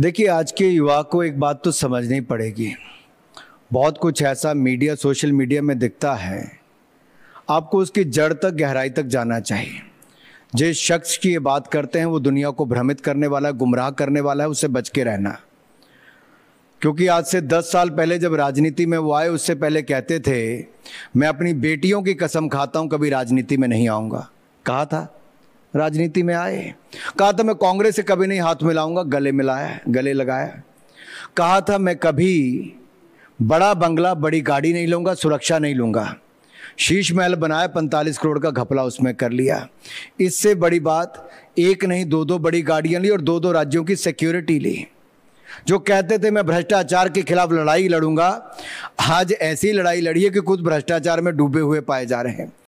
देखिए आज के युवा को एक बात तो समझनी पड़ेगी बहुत कुछ ऐसा मीडिया सोशल मीडिया में दिखता है आपको उसकी जड़ तक गहराई तक जाना चाहिए जिस शख्स की ये बात करते हैं वो दुनिया को भ्रमित करने वाला है गुमराह करने वाला है उससे बच के रहना क्योंकि आज से दस साल पहले जब राजनीति में वो आए उससे पहले कहते थे मैं अपनी बेटियों की कसम खाता हूँ कभी राजनीति में नहीं आऊँगा कहा था राजनीति में आए कहा था मैं कांग्रेस से कभी नहीं हाथ मिलाऊंगा गले मिलाया गले लगाया कहा था मैं कभी बड़ा बंगला बड़ी गाड़ी नहीं लूंगा सुरक्षा नहीं लूंगा शीश महल बनाया पैंतालीस करोड़ का घपला उसमें कर लिया इससे बड़ी बात एक नहीं दो दो बड़ी गाड़ियां ली और दो दो राज्यों की सिक्योरिटी ली जो कहते थे मैं भ्रष्टाचार के खिलाफ लड़ाई लड़ूंगा आज ऐसी लड़ाई लड़ी है कि खुद भ्रष्टाचार में डूबे हुए पाए जा रहे हैं